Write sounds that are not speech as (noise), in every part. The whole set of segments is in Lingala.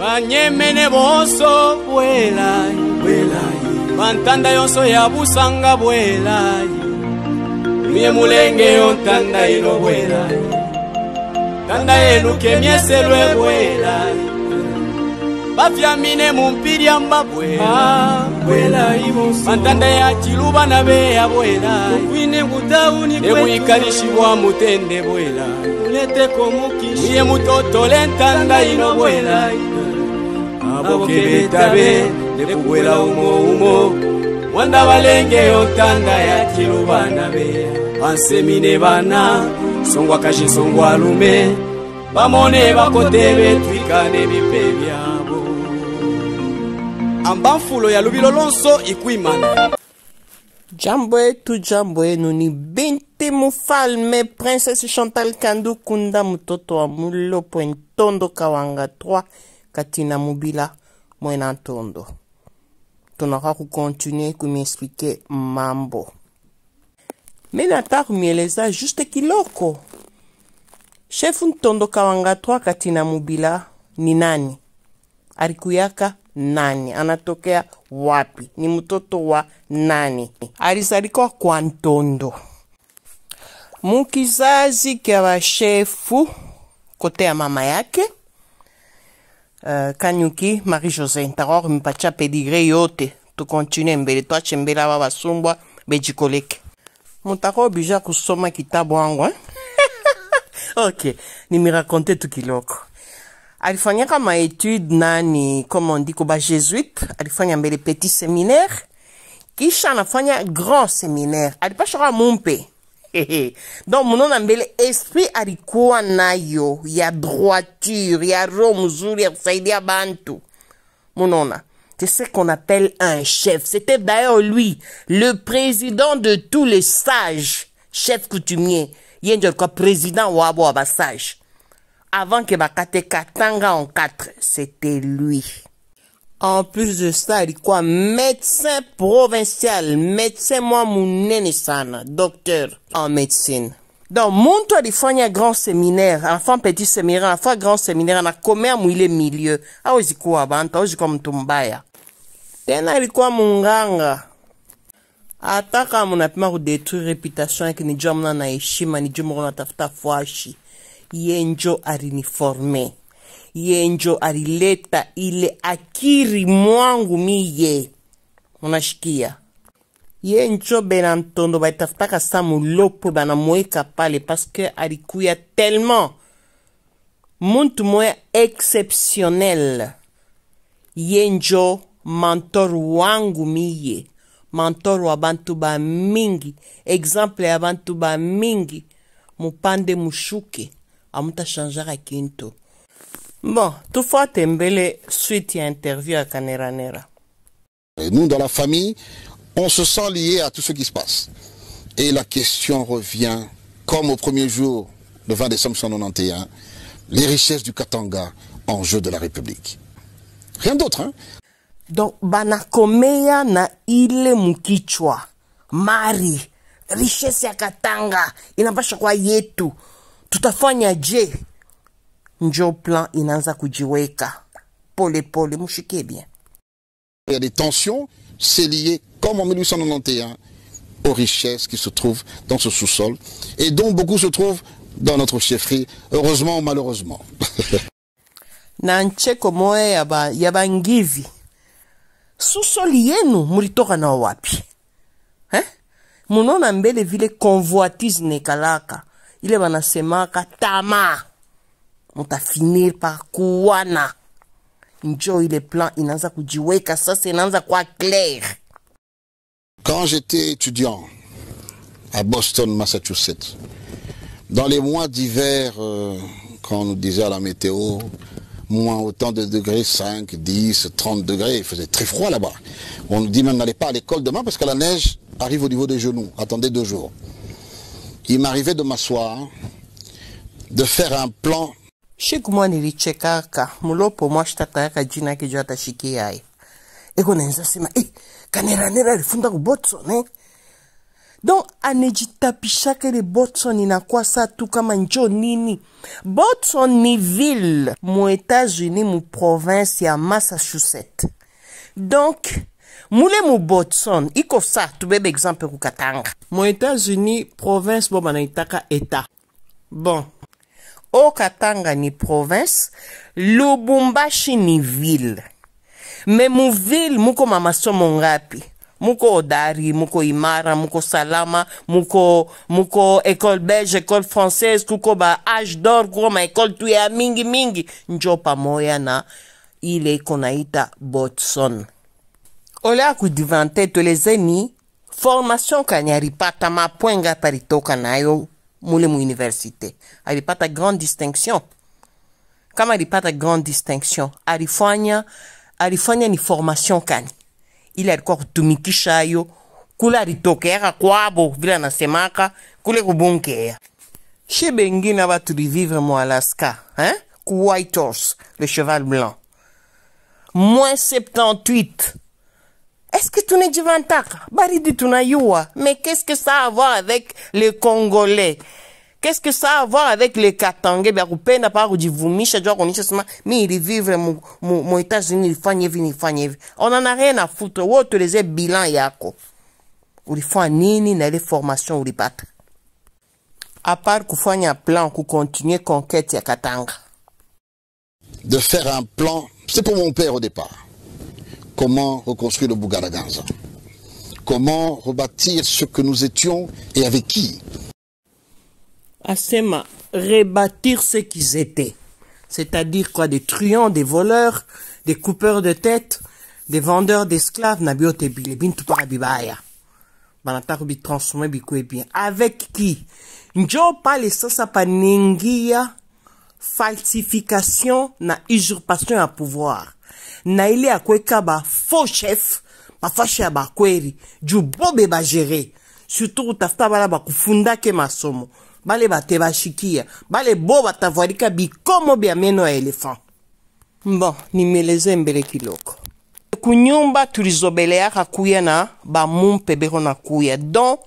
banyemene bonso bwelai bantanda yonso ya busanga bwelai miye mulenge yo ntanda ino bwelai tanda eluke mieselwe bwelai bafyamine mumpilyamba bwelai ah, bantanda ya ciluba na beya bwelaiebuikalishibwa mutende bwelai miye mutotole ntanda ino bwelai nakokebetabe ekubwela umoumo mwanda balenge otanda ya kilo bana be bansemine bana songwa kashi songwa alume bamone bakote betwikane bipe byabo ambamfulo ya lubilo lonso ikuimana jambo yetu jambo yenu ni binti mufalme princesse chantal kandu kunda mtoto wa mulopo ntondo kawanga 3 Katina Mubila tondo Tunataka kukontinue kuniexplike mambo, me nataka kumieleza juste kiloko. Shefu Ntondo Kawangatwa Katina Mubila ni nani? arikuyaka nani? Anatokea wapi? Ni mtoto wa nani? Alizalikwa kwa Ntondo mukizazi kya bashefu kote ya mama yake Euh, Kanyou ki, Marie-Josée Ntaror, mi patya pedigre yote. Tou kontine mbele, toache mbele ava basoumbwa, bejikolek. Mou taror, bija kousouma ki tabou anwen. (laughs) Ok, ni mi rakonte tout ki loko. Ali fanyan ka ma etude nan ni, komon di kouba jesuit, ali fanyan mbele peti seminer. Ki chan la fanyan gran seminer, ali pa chan la mounpey. (laughs) donc a mbele esprit alikuwa nayo ya droiture ya roho y a saidia bantu nom c'est ce qu'on appelle un chef. C'était d'ailleurs lui, le président de tous les sages, chef coutumier. a quoi président wabo sage. Avant que Bakate Katanga en quatre, c'était lui. En plus de ça, alikuwa médecin provincial, médecin mwa munene sana, docteur en médecine. Donc muntu alifanya grand seminaire, enfant petit seminaire, enfant grand seminaire anakomea mwile milieu. Hawezi ah, kuwa abantu, ah, hawezi kuwa mtu mbaya. Tena alikuwa munganga. Hata kama munapima kudetruire reputation yake, ni jua muna na heshima, ni jua muna tafuta fwashi. Ye njo aliniforme. yenjo alileta ile akiri mwangu miye unashikia yenjo bena mtondo baitafutaka sa mulopo banamweka pale paske alikuya tellement muntu moya exceptionnel yenjo mentor wangu miye mentor wa bantu bamingi exemple ya bantu bamingi mupande mushuke amutashanjaka kintu Bon, toutefois, Tembele, suite à interview à Canera Nera. nous, dans la famille, on se sent lié à tout ce qui se passe. Et la question revient, comme au premier jour, le 20 décembre 1991, les richesses du Katanga en jeu de la République. Rien d'autre, hein Donc, banakomeya na ile mukichwa, mari, richesse ya Katanga, il kwa yetu, tutafanya je? njo plan inaanza kujiweka polepole, mshikie bien. Il y a des tensions, c'est lié comme en 1891 aux richesses qui se trouvent dans ce sous-sol et dont beaucoup se trouvent dans notre chefferie, heureusement ou malheureusement. (laughs) na ncheko moya ya, ba, ya bangivi susoli yenu mulitoka na wapi eh? munona mbele vile convoitise nekalaka ile banasemaka tamaa finir par fini par quand j'étais étudiant à Boston Massachusetts dans les mois d'hiver euh, quand on nous disait à la météo moins autant de degrés, 5, 10, 30 degrés. Il faisait très froid là-bas. On nous dit même n'allez pas à l'école demain parce que la neige arrive au niveau des genoux. Attendez deux jours. Il m'arrivait de m'asseoir, de faire un plan shikumo niliche kaka mulopo mwashtaka yaka jina yake jo atashikia haya eko naenza sema e kaneranera alifunda ku botson eh? donc anejitapishaka ile botson inakwasa tu kama njo nini botson ni ville mu états-unis mu province ya massachusetts donc mule mu botson iko sa tubebe exemple ku katanga mu états-unis province bo banaitaka état bon okatanga ni province lubumbashi ni ville me muville muko mamasomo ngapi muko odari muko imara muko salama muko muko école belge école française kuko ba age dor kuko maécole tu ya mingi mingi njo pamoya na ile iko naita botson ole akudivante tolezeni formation kanyaripata mapwenga paritoka nayo mule mu université ah, pas pata grande distinction kama ta grande distinction alifanya alifanya ni formation kani ili alikuwa kutumikisha Kula Ritokera, alitokea kwabo vile semaka, kule kubunkea she bengine va vivre mu alaska hein? ku white horse le cheval blanc moins 78 est-ce que tu ne dit Baridi n'ayoua. Mais qu'est-ce que ça a à voir avec les Congolais? Qu'est-ce que ça a à voir avec les Katangais? Ben, ou peine à part ou divumisha, doit connaître seulement, mais ils vivent mon, mon, mon États-Unis, ils font yevi, ils font On en a rien à foutre. Ou tu les bilan yako. Ou ils font nini, na les formations, ou les battre. À part un plan, pour continuer conquête ya Katanga. De faire un plan, c'est pour mon père au départ comment reconstruire le Bougaraganza, comment rebâtir ce que nous étions et avec qui. Asema, rebâtir ce qu'ils étaient, c'est-à-dire quoi, des truands, des voleurs, des coupeurs de tête, des vendeurs d'esclaves, bien avec qui njo a pas les falsification na usurpation à pouvoir na ile akuweka ba faux chef mafashe ya bakweri juu bobe bagere surtout utafuta bana bakufundake masomo bale bate bashikia bale bo batavanika bikomo bya meno ya elefant bon nimeelezo embele kiloko kunyumba tulizobeleaka kuya na bamumpebero na kuya donc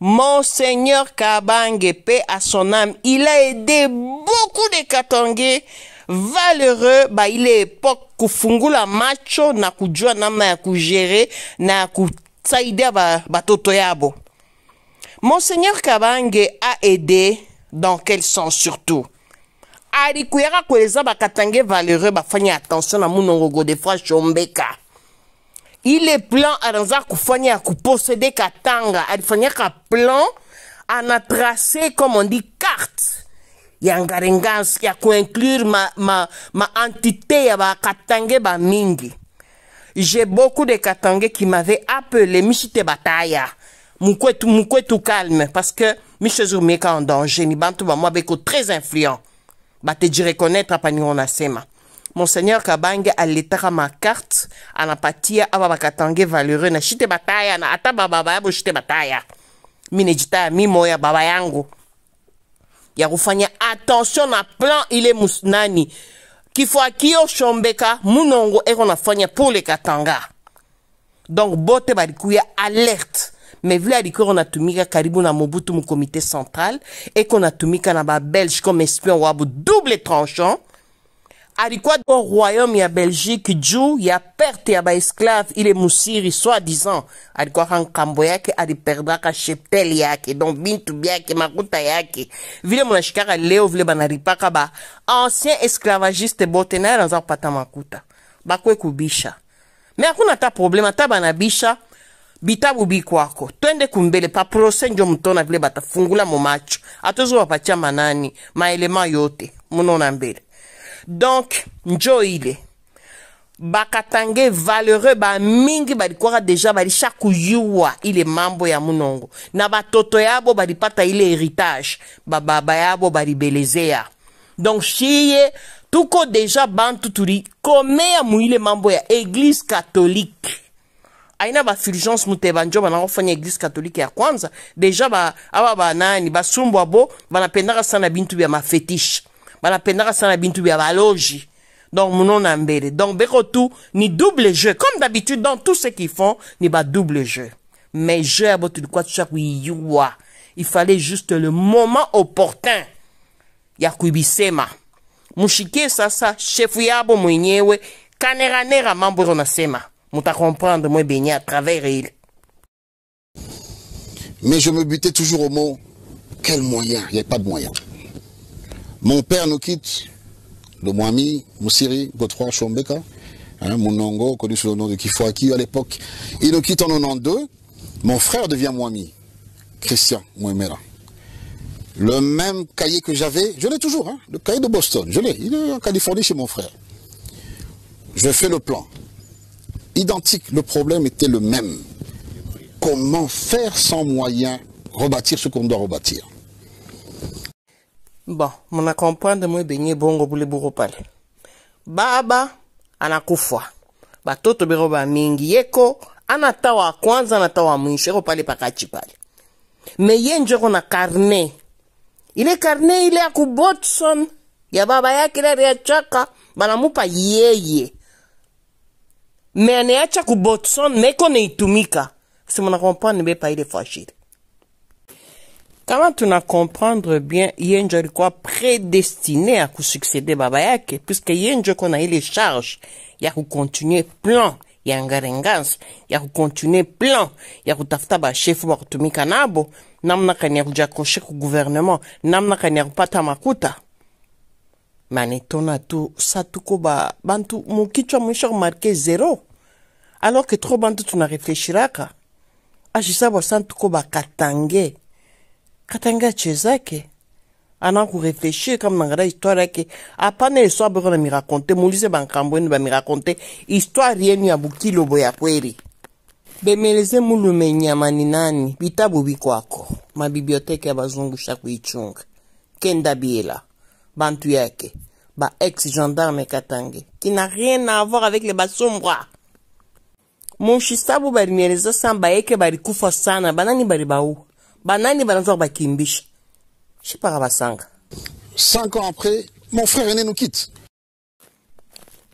monseigneur kabange mpe à son âme il a aidé beaucoup de katongais valeureux ba ile epoke kufungula macho na kujua namna ya kujere na ya kusaidia ba, batoto yabo monseigneur kabange a aidé dans quel sens surtout alikuyaka kueleza bakatange ba fanya attention na munongogo de fois shombeka ile plan anaza kufanya ya kuposede katanga alifanyaka plan anatrase comme on dit carte Yangarengans, ngarengansi ya kuinclure ma, ma, ma entité ya ba mingi j'ai beaucoup de katange qui m'avaient appelé Michite bataya mukwetu mukwetu calme parce que mishezumika en danger ni bantu bamwa beko très influent bateji reconnaître apaniro nasema monseigneur kabange aletaka makarte anapatia aba katange valeureux na chite bataya na ata Baba ya bataya mi moya baba yango ya kufanya attention na plan ile musnani kifua shombeka munongo eko nafanya pour le katanga donc bote balikuya alerte me vile alikuwa konatumika karibu na mobutu mu comité central eko natumika na belge comme espion wabu double tranchant alikuwa ko royaume ya belgique juu ya perte ya baesclave ile musiri soi-disant alikwaka nkambo yake aliperdaka sheptel yake donc bintu byake makuta yake vile munashikaka leo vile banaripaka ba ancien esclavagiste bote naye naza kupata makuta bakwe kubisha me hakuna ta probleme ata banabisha bitabu bikwako twende kumbele pa prose njo mutona vile batafungula mumacho atozo bapatia manani maelema yote munona mbele donc njo ile bakatanga valeureux bamingi balikuwaka deja balisha kuyuwa ile mambo ya munongo na batoto yabo balipata ile héritage bababa yabo balibelezea donc shiye tuko deja bantu tulikomea muile mambo ya église catholique aina bafulgence mute banjo banakofanya église catholique ya kwanza deja ba, awa banani basumbwa bo banapendaka sana bintu bya mafetishe banapendaka sala na bintu bya balogi donc monona mbele donc tout, ni double jeu comme d'habitude dans tout ce qu'ils font ni ba double jeu mais jeu ya botu likwatu kuiyuwa il fallait juste le moment opportun ya kuibisema ça sasa chef yabo mwenyewe kaneranera mambo sema. nasema comprendre moi béni à travers il. mais je me butais toujours au mot quel moyen il n'y a pas de moyen mon père nous quitte, le Mwami, Moussiri, Gotroa, Chombeka, mon hein, connu sous le nom de Kifuaki à l'époque. Il nous quitte en 92. Mon frère devient Mwami, Christian Mouemera. Le même cahier que j'avais, je l'ai toujours, hein, le cahier de Boston, je l'ai, il est en Californie chez mon frère. Je fais le plan. Identique, le problème était le même. Comment faire sans moyen rebâtir ce qu'on doit rebâtir bon mna comprendre mo ebenge bongo bulebuku pale baba anakufa batoto bero bamingi yeko ana ta wa kwanza na ta wa mwisho eko pale pakati pale me ye njo eko na karne ile karne ile ya kubotson ya baba yake lari ya chaka banamupa yeye me anayacha kubotson me eko neitumika simunakompoa nibepa ile fashiri Comment tu n'as comprendre bien quoi prédestiné à succéder Baba Babayake, puisque Yenjerikwa a eu les charges, il a continuer plan ya ngarengansi ya continué plan ya kutafuta tafta ba chef kutumika nabo namna kani ya kujakoshe au gouvernement namna kani ya kupata makuta manetona tu sa tuko ba bantu mukichwa mwisho marqué zéro, alors que trop bantu tu n'as Ajisa ashisa basa tuko katangé. katanga che zake ana kurefleshir kama nangada histoire yake apana yesu abeko na mirakonte molise bankambo ene bamirakonte histoire yenu ya bukilobo ya kweri bemeleze mulume nyama ni nani bitabu bikwako mabiblioteke ya bazungusha kuichunga kenda biela bantu yake ba ex gendarme katange qui n'a rien à voir avec les basombwa munshi sabu balinieleza sana bayeke balikufa sana banani bali bauwa banani pas bakimbisha shipaka basanga cinq ans après mon frère aîné nous quitte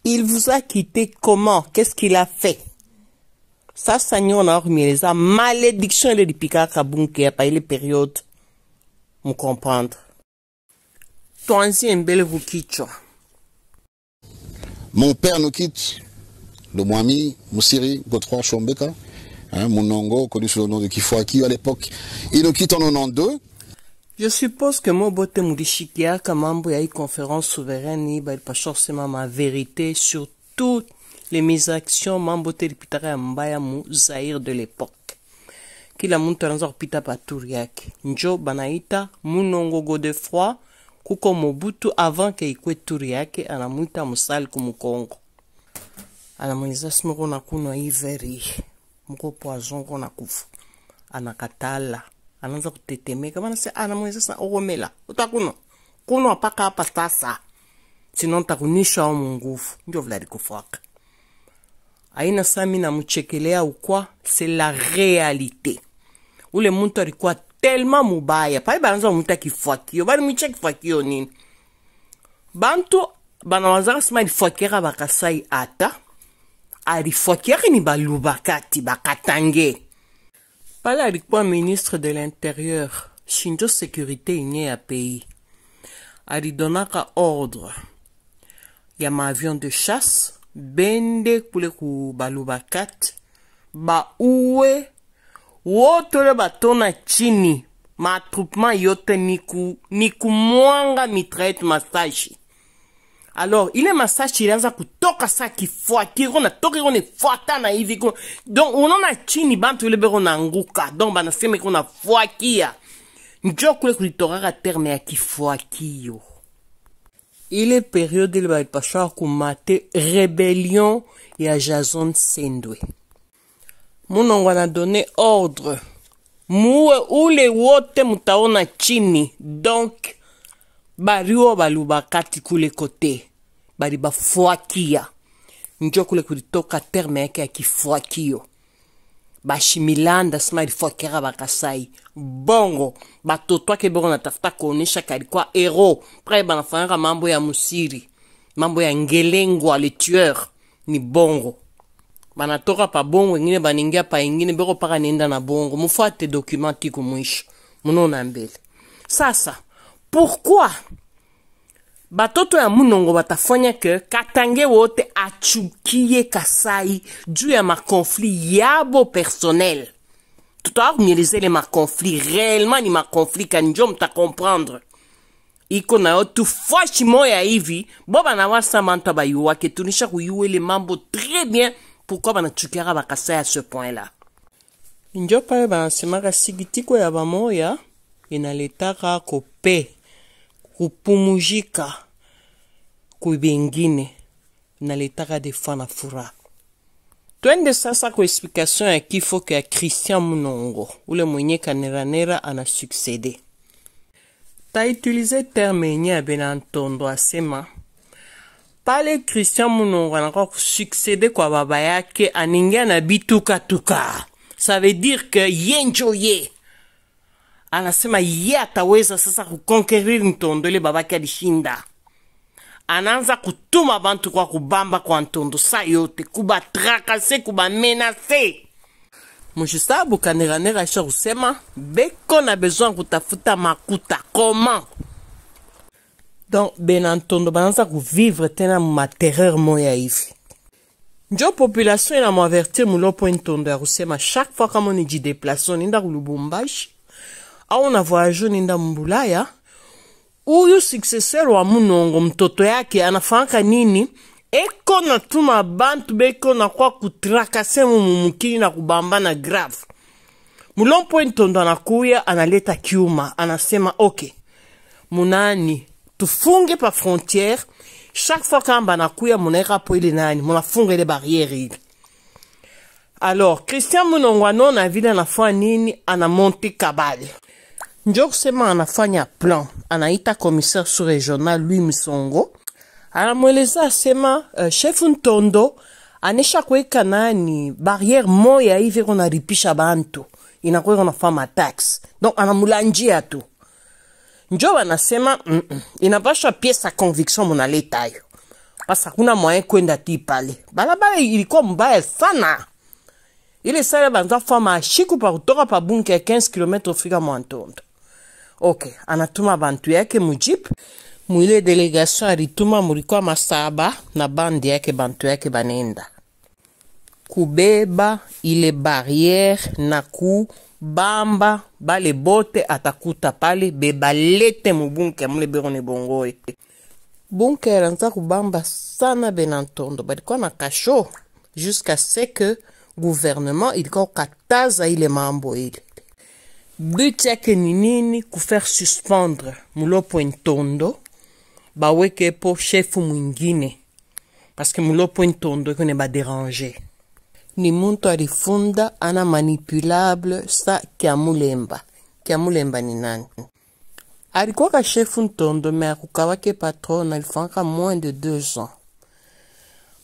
il vous a quitté comment qu'est-ce qu'il a fait Ça, a nyonso ça malédiction elelipi kaka bunke ya paile periode mocomprendre twanzi vous quitte. mon père nous quitte le moami Moussiri, trois chombeka hein, Mounongo, connu sous le nom de Kifuaki à l'époque. Il nous quitte en 92. Je suppose que Mobote il y a une conférence souveraine, il pas forcément ma vérité sur toutes les misactions Mambote Lipitara Mbaya Zaïr de l'époque. Kila muntu dans kupita à Turiak Njo banaita Munongo Godefroy, kuko Mobutu avant ke ikwe turi yake anamuita Musali kumukongo. Anamuiza simoko na kunwa hii veri. moko poison ngo na kufu anakatala anaanza kutetemeka maana si anamweza sana okomela utakuna kunwa mpaka hapa sasa sino ntakunisha au munguvu ndio vile alikufuaka aina saa mi namuchekelea ukwa se la realite ule muntu alikuwa telma mubaya pale bananza bamuta kifuakio balimwicha kifuakio nini bantu banawazaka sima lifuakera bakasai ata ari fokegini balobaka ti bakatange pala ari kua ministre de l'intérieur shinjo sécurité inye ya pays ari donaka ordre ya maavion de chasse bende kule ku balobaka ti bauwe wotole batona chini maatroupement yote niku nikumwanga mitraete masashi alors il ile masashi ilianza kutoka saa kifuatiro natoka iko nifuatana hivi iko donc unona chini bantu ile beko nguka donc banasema iko nafuakia njo kule kulitokaka terme ya est période de ile balipashaka kumate rebellion à jason sendwe a donné ordre ou le wote mutaona chini donc barrio balubaka kule kote balibafuakia njo kule kulitoka terme yake ya kifuakio bashimilanda sima ilifuakira bakasai bongo bato twake bongo natafuta kuonyesha kalikuwa hero praye banafanyaka mambo ya musiri mambo ya ngelengwa le tueur ni bongo banatoka pa bongo engine baningia pa engine beko mpaka nenda na bongo mofo ate document tiku mwisho muno na mbele sasa pourquoi batoto ya munongo batafanya ke katange wote achukie kasai juu ya makonfli yabo personnel tutakunyelezele makonfli réellement ni makonfli kani njo mtakomprendre iko na yo tu foshi moya hivi bo bana wasama nto abayuwake tunisha kuyuwele mambo très bien pourkoi banachukiaka bakasai à ce point là njoka oyo banasemaka sigi tiko ya bamoya enaletaka kope kupumuzika kwebengine naletaka defa na furaha twende sasa kwa explication ya kifo ya christian munongo ule mwenye kaneranera anasuksede tautilize terme yenye abe na ntondo asema pale christian munongo anakoka kusuksede kwa baba yake aningia na bitukatuka ça veut dire que ye njo ye anasema ye ataweza sasa kukonkeriri ntondo ile babake alishinda anaanza kutuma bantu kwa kubamba kwa ntondo sa yote kubatrakase kubamenase mushisa bukaneranera asha kusema beko na besoin kutafuta makuta koma donc bena ntondo banaanza kuvivre tena mumaterreur moya hivi njo population ena muavertir mulopo e ntondo ya kusema chaque fois kama onijideplasio ninda ku lubumbashi au na voyage nenda mbulaya huyu successeur wa munongo mtoto yake anafanyaka nini eko natuma bantu beko na kwa kutrakase mumumukini na kubambana grave mulompo ntondo anakuya analeta kiuma anasema ok munani tufunge pa frontiere chaque fois kamba anakuya munaweka po ile nani munafunga ile barriere ile alors christian munongo anaona vile anafanya nini anamonte kabale Njoksema anafanya plan, anaita commissaire sous-regional Louis Msongo, anamweleza asema uh, shefu Ntondo anesha kuweka nani barriere moya hivi kunaripisha bantu inakuwa kunafaa matax, donc anamulanjia tu njo banasema mm -mm. inapashwa piesa conviction munaleta yo pasa kuna mwaye kwenda ti pale balabala ilikuwa mbaya sana ile sale banza fama ashiku pa kutoka pa bunke 15 km fika mwantondo okay anatuma bantu yake mujibu mwile delegation alituma mulikuwa masaba na bandi yake bantu yake banenda kubeba ile barriere na kubamba bale bote atakuta pale bebalete mubunke amule berone bongoye bunker anza kubamba sana benantondo balikuwa na kasho jusqu'à ce que gouvernement ilikuwa kukataza ile mambo ile But yake ni nini? Kufaire suspendre Mulopo Ntondo po chefu mwingine, paske Mulopo Ntondo iko ne baderange ni muntu alifunda ana manipulable sa kya mulemba ni nani? Alikuwa ka chefu Ntondo, me akukawake patron alifanyaka moins de deux ans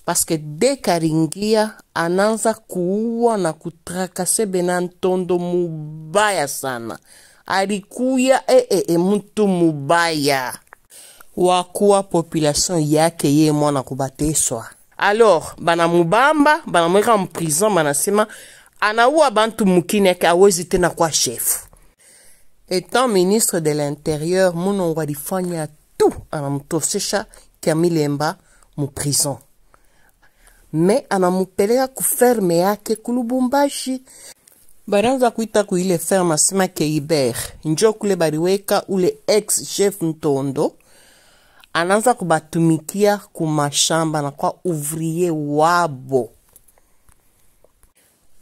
paske deke aliingia anaanza kuua na kutrakase bena ntondo mubaya sana. Alikuya ee eh, e, eh, e, eh, mtu mubaya wakuwa population yake ye mwana kubateswa. Alors banamubamba banamweka mprison, banasema anaua bantu mukini yake awezi tena kuwa shefu. Etant ministre de l'intérieur, Munongo alifanya tu anamtosesha Kamilemba mu prison. me anamupeleka kuferme yake kulubumbashi. Banaanza kuita kuile ferme asema Keiber, njo kule bariweka ule ex chef Ntondo anaanza kubatumikia kumashamba na kwa ouvrier wabo.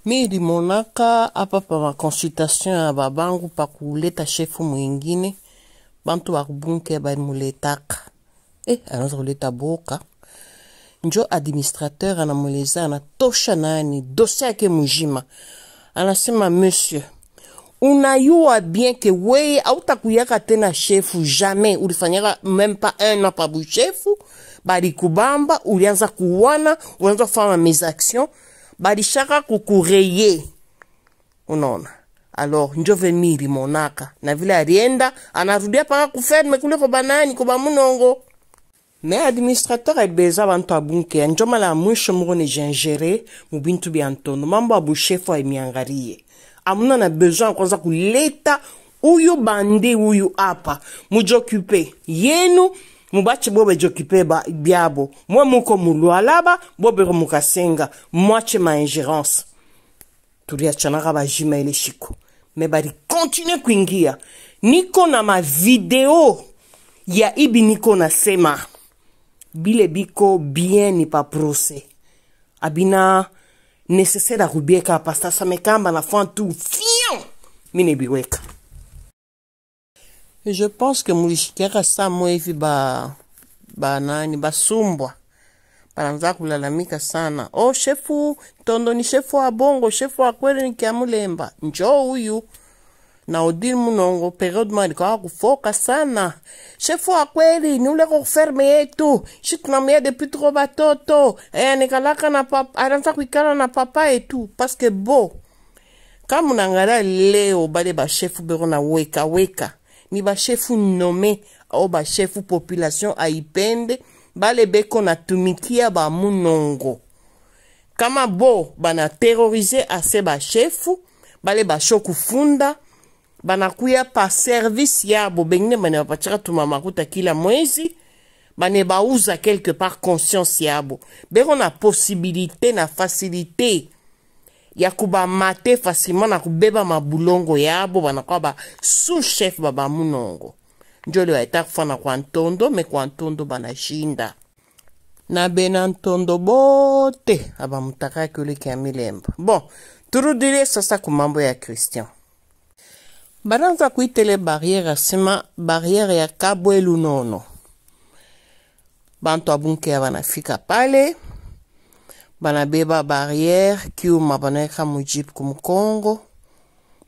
Mi limonaka apa pa makonsultation ya babangu pa kuleta shefu mwingine, bantu bakubunke balimuletaka. Eh, anaanza kuleta boka njo administrateur anamuuliza anatosha nani dosia yake mujima anasema monsieur unayua bien ke weye autakuyaka tena shefu jamais ulifanyaka meme pa un an pa bushefu balikubamba ulianza kuwana ulianza kufanya mes actions balishaka kukureye unaona alors njo vemiri monaka na vile arienda anarudia paka kuferme kule kobanani kobamunongo me administrateur ebeza bantu abunke anjoma la mwisho mugone jengere mu bintu bya ntono mambo abushefu aemiangariye amuna na besoin ya kwanza kuleta uyu bande uyu apa mujokupe yenu mubache bo bejokupe byabo mwe muko mulwalaba bo bero mukasenga mwache maingérence tuliachanaka bajima ile shiko me balikontinue kuingia niko na mavideo ya ibi niko nasema bile biko bien ni pa prose abina necessaire akubiweka pasta samekamba na fantu fion mine biweka je pense que mulishikiaka saa moevi ba banani basumbwa bananza kulalamika sana o oh, shefu tondo ni shefu wa bongo shefu wa kweli nikiamulemba njoo huyu na Odile Munongo, période malika kufoka sana. Shefu wa kweli niule kuferme yetu, shi tunamia depuis trop batoto, eh nikalaka na papa, anataka kuikala na papa yetu paske bo. Kama unaangalia leo bale bashefu bero na weka weka, ni bashefu nome au bashefu population aipende bale beko natumikia ba Munongo. Kama bo bana terroriser ase bashefu bale basho kufunda banakuya pa service yabo bengine bane bapatiaka tuma makuta kila mwezi bane bauza quelque part conscience yabo beko na possibilité na facilité ya kubamate facilement na kubeba mabulongo yabo banakuwa ba sous-chef babamunongo njo leo ayetaka kufana kwa ntondo me kwa ntondo banashinda na be na ntondo bote abamutakaki oleki ya milemba bon turudile sasa ku mambo ya christian badanza kuitele barriere asima barriere ya kabwelu nono bantu abunkeya banafika pale banabeba barriere kiuma banaeka mujibu kumukongo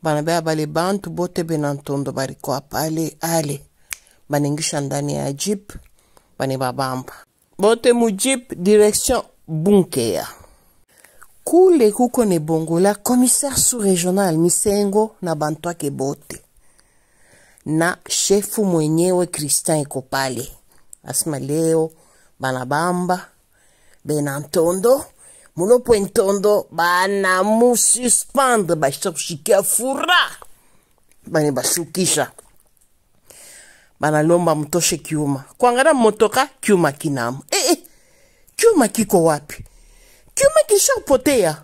banabeba bale bantu bote bena ntondo barikoa pale ale banengisha ndani ya jip bane babamba bote mujip direction bunkeya kule kuko nebongola commissaire sous-regional Misengo na bantu ake bote na shefu mwenyewe Christian iko pale, asima leo banabamba bena ntondo mulopo ntondo banamususpendre bashita kushikia fura bane bashukisha banalomba mtoshe kiuma kwangana motoka kiuma kinamu ee, eh, eh, kiuma kiko wapi? kiuma kishapotea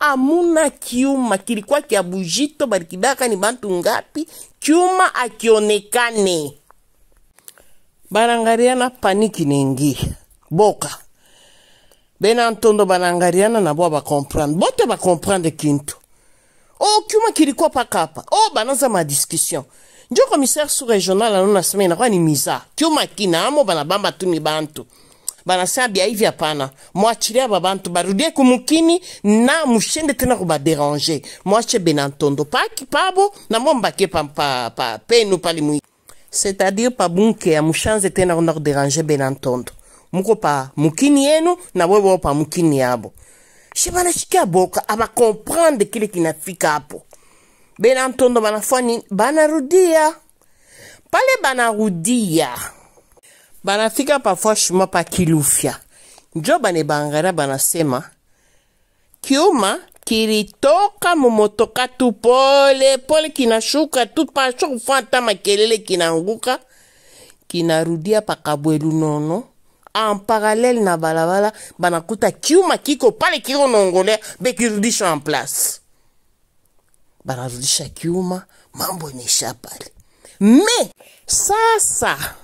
amuna kiuma kilikuwa kya bujito balikidaka ni bantu ngapi kiuma akionekane banangariana paniki nengi boka bena ntondo banangariana na bo bakomprendre bote bakomprendre kintu o kiuma kilikuwa pakapa o banaza madiscussion njo commissaire sous régional ano na semene nakuwa ni miza kiuma kina amo banabamba tu ni bantu banasema bya hivi, hapana, mwachilie aba barudie kumukini na mushende tena kubaderange, mwache benantondo paki pabo na mombake pa, pa, pa, penu pali mwi cest pa bunke ya mushanze tena kwenda kuderange benantondo, muko pa mukini yenu na wewe pa mukini yabo. She banashikia boka abakomprendre kile kinafika hapo, benantondo banafanya Banarudia pale, banarudia banafika parfois pakilufya njo banebangana banasema kiuma kilitoka momotoka tu pole pole kinashuka tu pasho kufa hata makelele kinaanguka kinarudia pakabwelu nono ah, en parallele na balabala banakuta kiuma kiko pale kiko nongolea bekirudisha en place banarudisha kiuma mambo inaisha pale me sasa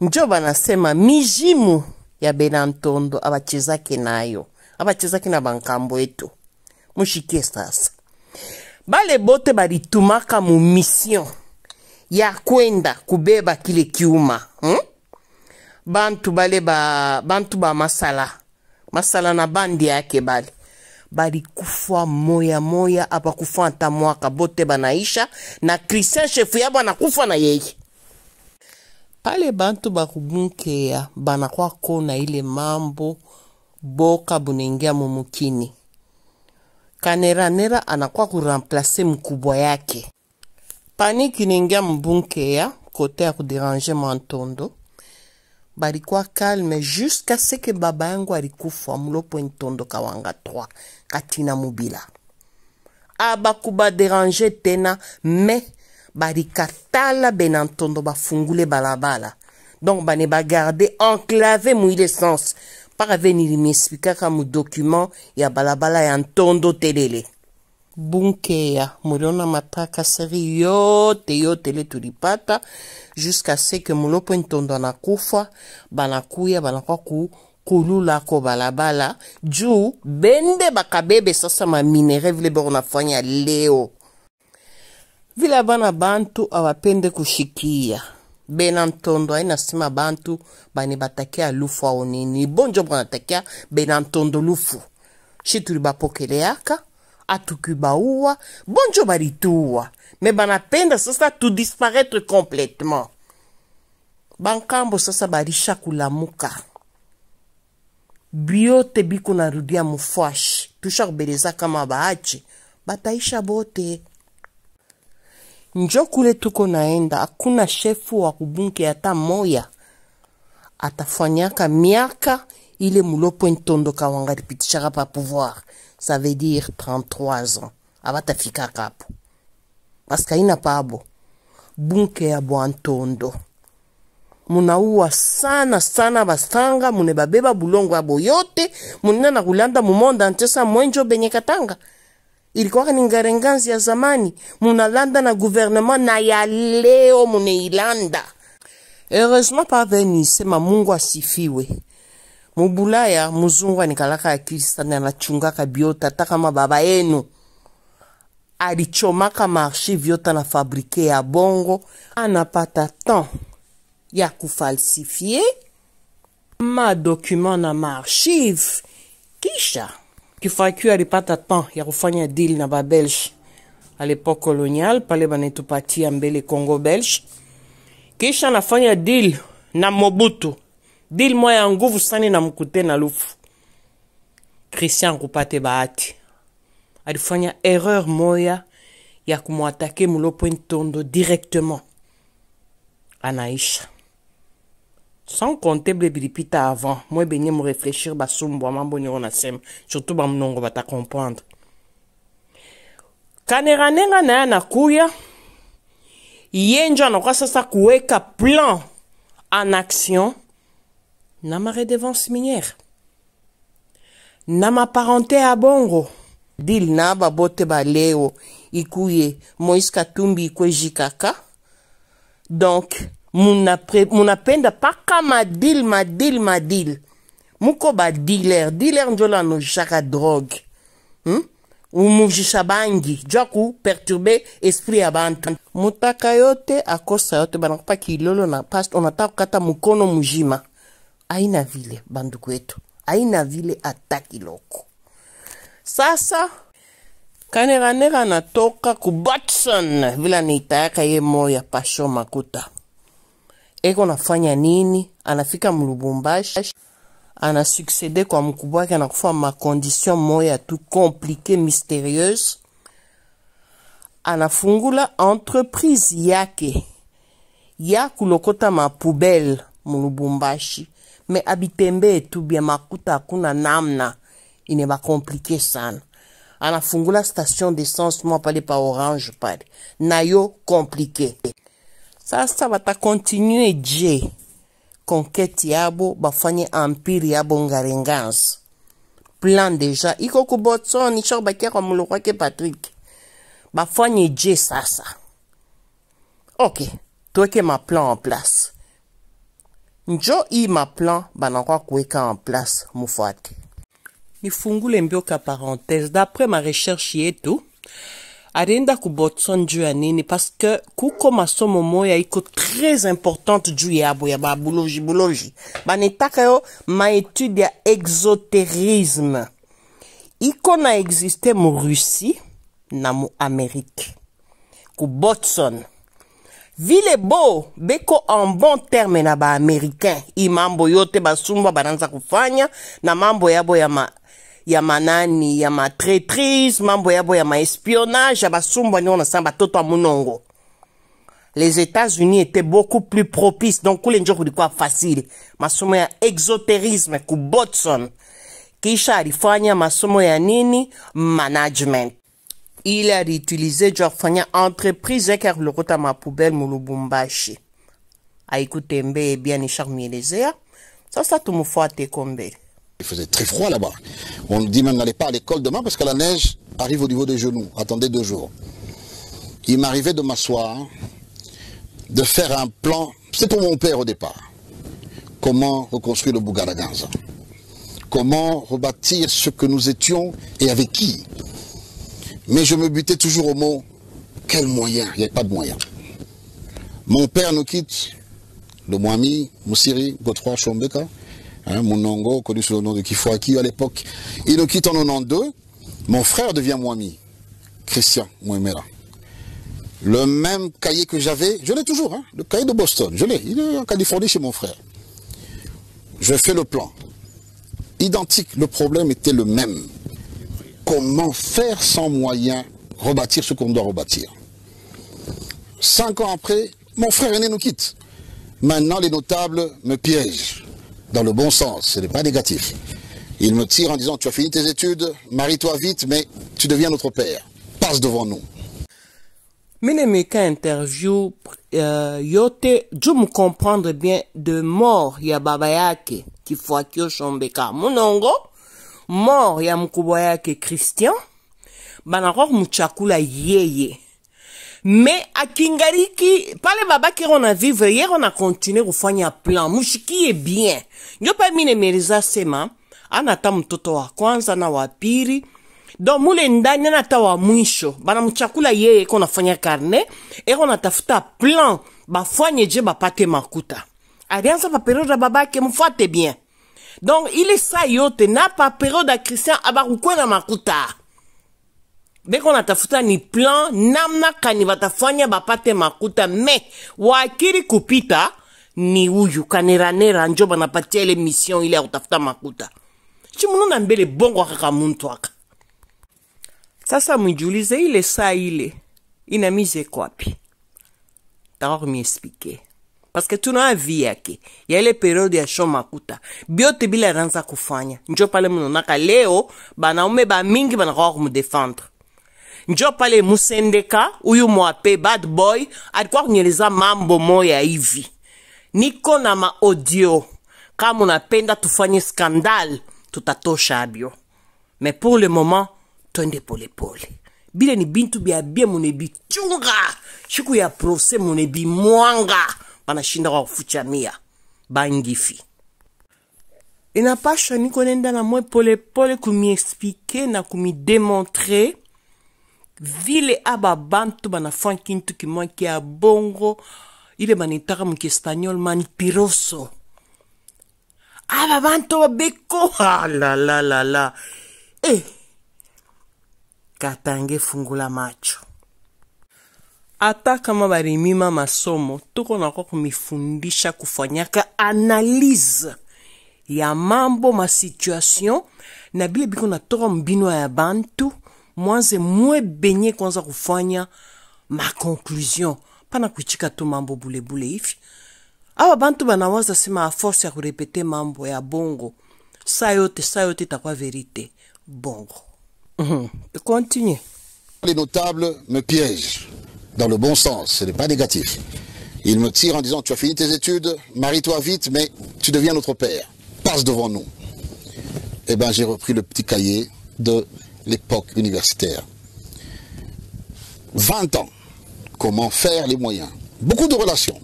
njo banasema mizimu ya benamtondo abachezake nayo abachezake na bankambo etu mushikie sasa bale bote balitumaka mu mission ya kwenda kubeba kile kiuma hmm? bantu bale ba, bantu ba masala masala na bandi yake bale balikufa moya moya abakufa ata mwaka bote banaisha na christian shefu yabo anakufa na yeye pale bantu bakubunkea banakwa kona ile mambo boka bunaingia mumukini kaneranera anakwa kuramplase mkubwa yake paniki inaingia mbunkeya kote ya kuderange mantondo balikuwa kalme juska seke baba yangu alikufa mulopo ntondo kawanga 3 katina mubila abakubaderange tena me balika tala benantondo bafungule balabala donc bane bagarde enclavé moile sens mpaka veniri miesplikaka mu document ya balabala ya ntondo telele bunkeya muliona matakaseri yote yote ile tulipata jusqu'à ce que mulopo ntondo anakufa banakuya banakuwa ku kululako balabala juu bende bakabebe sasa maminere vile boro nafanya leo vile bana bantu awapende kushikia bena ntondo ayi na nsima bantu bani batakia lufu ao nini bonjo banatakia bena ntondo lufu shituli bapokeleaka atuki bauwa bonjo balituwa me banapenda sasa tudisparaître complètement bankambo sasa barisha kulamuka byote biko narudia mufwashi tusha kubeleza kama baachi bataisha bote njo kule tuko naenda, hakuna shefu wa kubunke hata moya atafanyaka miaka ile mulopo ntondoka wangalipitishaka pa pouvoir, ça veut dire 33 ans abatafikaka hapo, paske aina pabo bunke ya bwantondo munauwa sana sana basanga mune babeba bulongo abo yote munena na kulanda mumonda antesa mwenjo benye katanga ilikuwa ni ngarengansi ya zamani munalanda na gouvernement na ya leo muneilanda heureusement paveni sema mungu asifiwe mubulaya muzungu anikalaka akilistani anachungaka byota hata kama baba yenu alichomaka marshi vyota na fabrike ya bongo anapata temps ya kufalsifie document na maarchive kisha kifanikiwa alipata tem ya kufanya deal na babelge alepoque colonial pale banetupatia mbele congo belge kisha nafanya deal na mobutu dil moya ya nguvu sani na mkute na lufu kristian kupate bahati alifanya erreur moya ya kumwatake mulopo ntondo directement anaisha sans compter bilebiripita avant mo yebe nye mo réfléchir basumbwama mboniro na nsema surtout bamonongo batakomprendre kanera ndenga na ya na kuya ye nzo anakoka sasa kuweka plan en action na maredevance minière na maparente ya bongo dile na babote baleo ikuye moïse katumbi ikwejikaka donc munapenda muna mpaka madil madil madil muko badiler diler ndio lanozisaka droge hmm? umuzisa bangi ndio akuperturbe esprit ya bantu mutaka yote akosa yote banakopa kilolo na past onataka kukata mukono muzima aina vile banduku yetu aina vile ata kiloko sasa kaneranera natoka ku botson vila neitayaka ye moya pasho makuta eko nafanya nini, anafika mlubumbashi anasuksede kwa mkubwa wake, anakufa makondition moya tu komplike mysterieuse. une entreprise yake ya kulokota mapubele mulubumbashi, me abitembee tu de makuta, hakuna namna, inebakomplike sana anafungula station d'essence mwa pale pa orange pale nayo komplike sasa watakontinue je konketi yabo bafanye ampiri yabo ngarengansi plan deja iko ku botsoni tsho bakia kwa mulokwa ke patrick bafanye je sasa ok tuweke maplan en place njo i maplan banakuwa kuweka en place mufuate nifungule mbioka parenthèse d'après ma recherche yetu ku botson juu ya nini paske kuko masomo moya iko très importante juu yabo ya babuloji buloji banetaka yo maetude ya exotérisme. iko na existe mu russie na mu Amérique. ku botson vile beau, beko en bon terme na ba i mambo yote basumba bananza kufanya na mambo yabo ya ma ya manani ya ma mambo ya boya maespionnage ya ni wana toto les états-unis étaient beaucoup plus propices donc kule njoko quoi facile Masumo ya exotérisme, ku botson kisha alifanya masomo ya nini management il a juu akufanya entreprise hein, poubelle akulokota A mulubumbashi aikutembee bia ni ça sasa te kombele il faisait très froid là-bas. On nous dit même n'allez pas à l'école demain parce que la neige arrive au niveau des genoux. Attendez deux jours. Il m'arrivait de m'asseoir, de faire un plan. C'est pour mon père au départ. Comment reconstruire le Bougaraganza Comment rebâtir ce que nous étions et avec qui Mais je me butais toujours au mot quel moyen Il n'y a pas de moyen. Mon père nous quitte, le Moami, Moussiri, Gotrois, Chombeka, Hein, Monongo, connu sous le nom de Kifuaki à l'époque. Il nous quitte en 92. Mon frère devient ami, Christian Mouemera. Le même cahier que j'avais, je l'ai toujours, hein, le cahier de Boston, je l'ai. Il est en Californie chez mon frère. Je fais le plan. Identique, le problème était le même. Comment faire sans moyen rebâtir ce qu'on doit rebâtir Cinq ans après, mon frère aîné nous quitte. Maintenant, les notables me piègent dans le bon sens, ce n'est pas négatif. Il me tire en disant, tu as fini tes études, marie-toi vite, mais tu deviens notre père. Passe devant nous. Minemika interview euh, yote me comprendre bien de mort ya baba yake kifuatio shombeka Monongo, mort ya mkubwa yake Christian banakomuchakula yeye mais me kingariki pale babaki yeko na vivre ye yeko na kontinue kufanya plan est bien pa mi meriza sema anata ah, mtoto wa kwanza na wa pili don mule ndani anata wa mwisho banamchakula yeye yeko nafanya karne na tafuta plan fanya je pate makuta Arianza paperiode ya babake mfuate bien donc ile sa yote na paperiode ya christian na makuta beko natafuta ni plan namna kani batafanya bapate makuta me waakiri kupita ni uyu kaneranera njo banapatia ile mission ile ya kutafuta makuta chimunona mbele bongo akaka muntu aka sasa mwijulize ile saa ile inamize kwapi taka kumiesplike paske tuna avi yake ya ile periode ya sho makuta byote bila anaanza kufanya njo pale munonaka leo banaume bamingi banakaka kumudefendre njo pale musendeka uyu mwape bad boy alikuwa kunyeleza mambo moya hivi, niko na maaudio kama unapenda tufanye skandal, tutatosha abyo me pour le moment twende polepole bile ni bintu bya bie mune bichunga siku ya prose mune bimwanga banashinda kwa kufucha mia bangifi inapasha niko nenda na mwe polepole kumiexplike na kumidemontre vile ababantu banafan kintu kimwaki ya bongo ile banetaka moki espagnol manipiroso ababantu babeko alalalala (laughs) ah, e katange fungula macho ata kama barimima masomo tuko nakuwa kumifundisha kufanyaka analyse ya mambo masituation na bile biko natoka mbinwa ya bantu moins mwanze qu'on benye kwanza ma conclusion pana kuichika tu mambo boule hivi awa bantu banawaza sima a force ya répéter mambo ya bongo sa yote sa yote itakuwa verite bongo mm -hmm. continue les notables me piègent dans le bon sens ce n'est pas négatif ils me tirent en disant tu as fini tes études marie-toi vite mais tu deviens notre père passe devant nous eh bien j'ai repris le petit cahier de l'époque universitaire. 20 ans, comment faire les moyens Beaucoup de relations,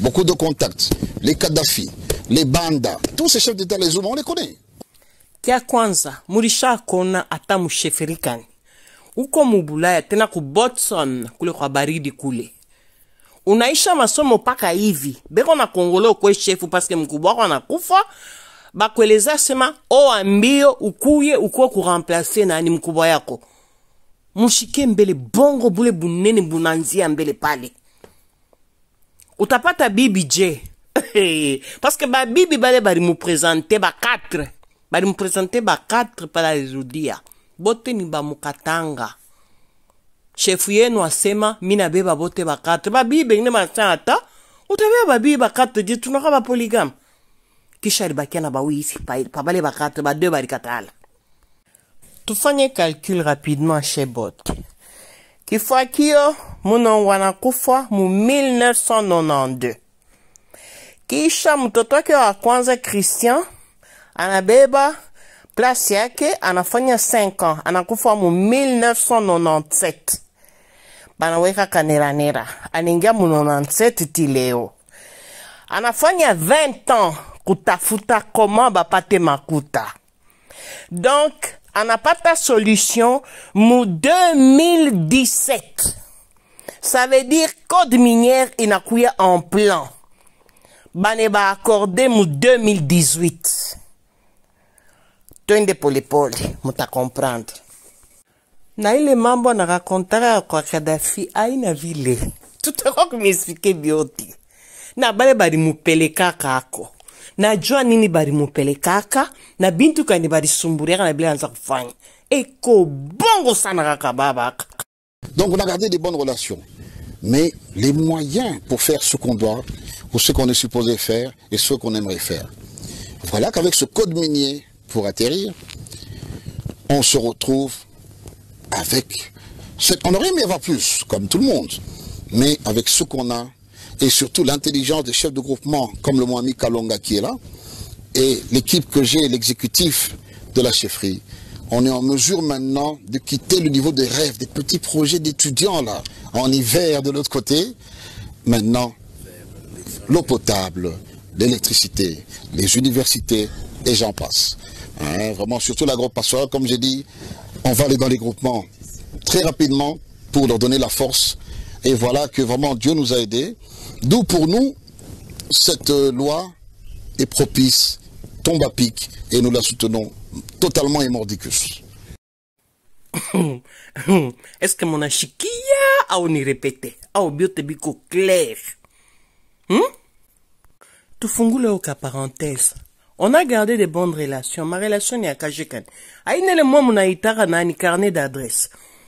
beaucoup de contacts, les Kadhafi, les Banda, tous ces chefs d'État, les hommes on les connaît. Kia kwanza murisha kona musheferi kani uko mubulaya tena ku Boston kule kwa baridi kule unaisha masomo paka hivi beko na chef ukwe shefu paske mkubwa n'a bakweleza sema owambio ukuye ukuwa kuremplace nani mkubwa yako mushike mbele bongo bule bunene bunanzia mbele pale utapata bibi je (laughs) paske babibi bale balimupresente ba4 balimupresente ba4 pala lirudia bote ni bamukatanga shefu yenu asema minabeba bote ba4 babibi bengine banasana utabeba babibi ba4 je tunaka bapoligame kisha libakela bawisi pabale bakato tufanye calcul rapidement chez bot kifuakio muno wana kufa mu 1992 kisha mtoto wake wa kwanza christian anabeba place yake anafanya 5 ans anakufa mu 1997 banaweka kaneranera anaingia mu 97 tileo anafanya 20 ans kutafuta comment bapate makuta. Donc, anapata solution mou 2017. Ça veut dire code minière inakuya en plan. Baneba accordé mu 2018. Twende mu ta comprendre. Na ile mambo anakakontaka kwa Kadhafi aina vile. Tutakuwa kumexplique bioti. Na bale balimupeleka kako donc on a gardé des bonnes relations mais les moyens pour faire ce qu'on doit ou ce qu'on est supposé faire et ce qu'on aimerait faire voilà qu'avec ce code minier pour atterrir on se retrouve avec on aurait aimé avoir plus comme tout le monde mais avec ce qu'on a et surtout l'intelligence des chefs de groupement comme le Mohamed Kalonga qui est là et l'équipe que j'ai, l'exécutif de la chefferie, on est en mesure maintenant de quitter le niveau des rêves, des petits projets d'étudiants là, en hiver de l'autre côté. Maintenant, l'eau potable, l'électricité, les universités et j'en passe. Hein, vraiment, surtout lagro comme j'ai dit, on va aller dans les groupements très rapidement pour leur donner la force. Et voilà que vraiment Dieu nous a aidés. D'où pour nous, cette euh, loi est propice, tombe à pic, et nous la soutenons totalement et mordicus. (coughs) Est-ce que mon achikia a ah, on ni répété A ah, biotebiko clair le haut qu'à parenthèse. On a gardé de bonnes relations. Ma relation est à Kajekan. Aïne le mot mon itara na ni carnet d'adresse.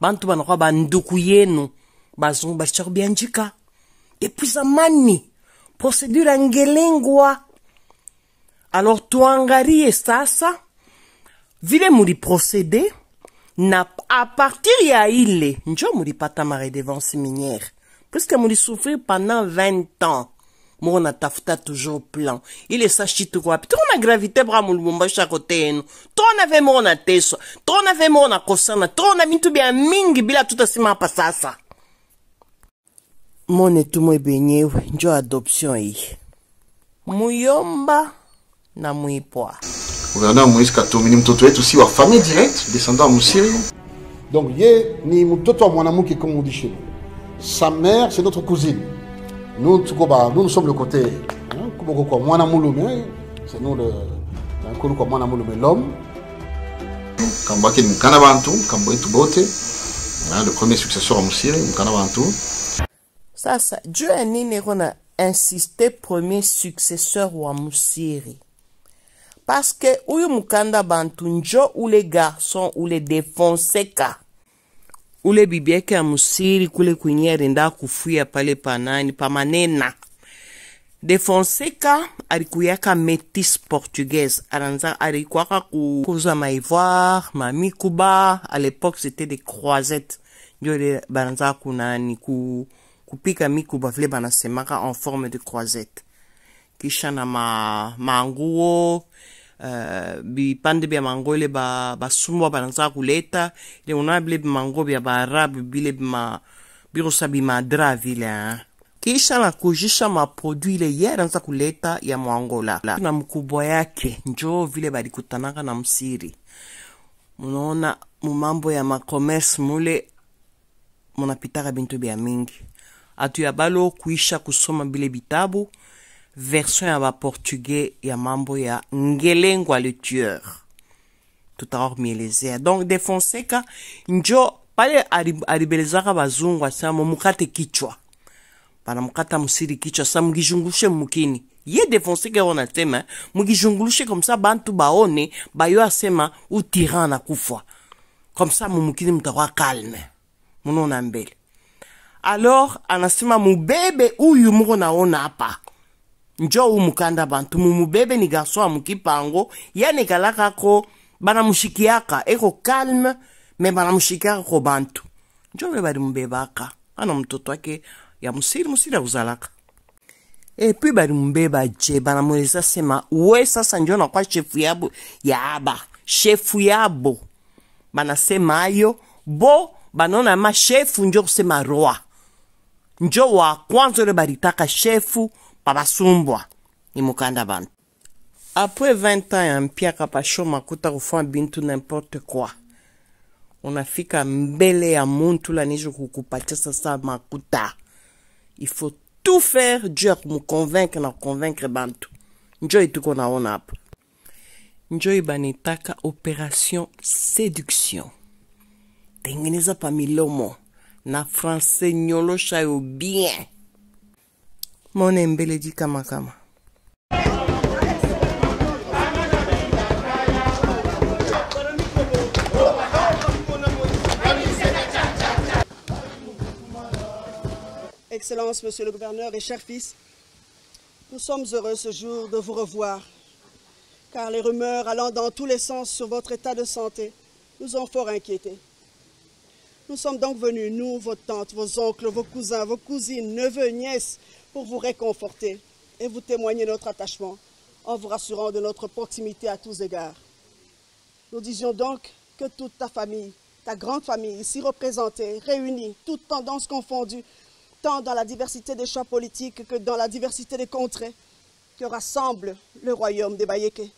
bantu banakuwa banduku yenu bazungu balichaka kubianjika depuis zamani procedure angelengwa alors tuangalie sasa vile procéder. na a partir ya ile njo devant ces minière puisque souffrir pendant 20 ans mon tafta toujours plan Il est shiti kua toko gravité bra mulubumbashi mon enu toko na mon mon mingi. mingi bila tuta sasa mon adoption eh. muyomba na muipwa gouverneur moïse minimum mtoto wetu wa descendant donc ni chez nous sa mère c'est notre cousine nous, nous, nous sommes le côté, c'est nous le l'homme. Le premier successeur à Moussiri, sasa dieu anini eko na insiste premier successeur wa musiri parceke uyu mukanda bantu njo ule garçon ule defonseka ule bibi yake amsiri kule kwenye alienda kufuya pale panani pamanena de fonseca alikuyaka metis portugaise aranza alikwaka kuuza maivoire mamikuba a l'époque c'était des croisettes ndio bananza kunani ku, kupika mikuba vile banasemaka en forme de croisette kisha na ma, manguo uh, eh, bipande bya mango ile basumba ba banazaka kuleta ile unaona bile bimango bya baarabu bile bima birosa bimadra vile hein? Eh. kisha na kujisha maprodui ile ye anaanza kuleta ya mwangola na mkubwa yake njoo vile balikutanaka na msiri munaona mumambo ya makomerse mule munapitaka bintu bya mingi atu ya balo kuisha kusoma bile bitabu version emba portugais ya mambo ya ngelengwa le tueur airs donc de fonseca njo pale alibelezaka bazungu asema mukate kichwa mukata msiri kichwa sa mukizhungushe mukini ye defonsek fonseca oyo nasema comme ça bantu baone bayo asema utiran anakufwa komsa mumukini mtawa kalme munaona mbele alors anasema mubebe uyu muko naona apa njo umukanda bantu mumubebe nigarson mukipango yanekalakako banamushikiaka eko calme me banamushikiaka ko bantu njo be balimubebaka ana mtoto wake ya musiri musiri akuzalaka epui balimbeba je banamweleza sema we sasa njo nakwa shefu yabo yaba shefu yabo banasema ayo bo banona ma shefu njo kusema roa njo wa kwanza ule balitaka shefu pabasumbwa ni mukanda bantu après 20 ans ya mpiaka pashoma kuta kufanya bintu n'importe quoi unafika mbele ya muntu lanizo kukupatia sasa makuta il faut tout faire juu ya kumuconvaincre na kuconvaincre bantu njoi tuko naona hapo njoi banitaka operation séduction tengeneza pamilomo na francais nyolosha yo bien Mon est kama Excellences, Monsieur le Gouverneur et chers fils, nous sommes heureux ce jour de vous revoir, car les rumeurs allant dans tous les sens sur votre état de santé nous ont fort inquiétés. Nous sommes donc venus, nous, vos tantes, vos oncles, vos cousins, vos cousines, neveux, nièces, pour vous réconforter et vous témoigner notre attachement en vous rassurant de notre proximité à tous égards. Nous disions donc que toute ta famille, ta grande famille ici représentée, réunie, toute tendance confondue tant dans la diversité des choix politiques que dans la diversité des contrées, que rassemble le royaume des Bayeke.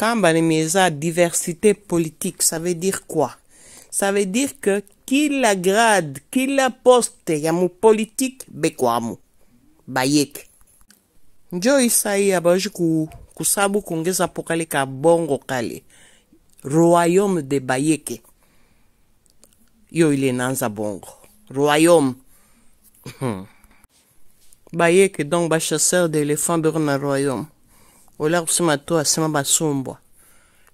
Quand dit diversité politique, ça veut dire quoi Ça veut dire que qui la grade, qui la poste, mon politique, quoi Bayek, njyo isayi abajikou, kousabou konges apokale ka bongo kale, roayom de bayek, yo ilen anza bongo, roayom, hmm. bayek donk bachaser de elefan bernan roayom, olakou sema to asema basombo,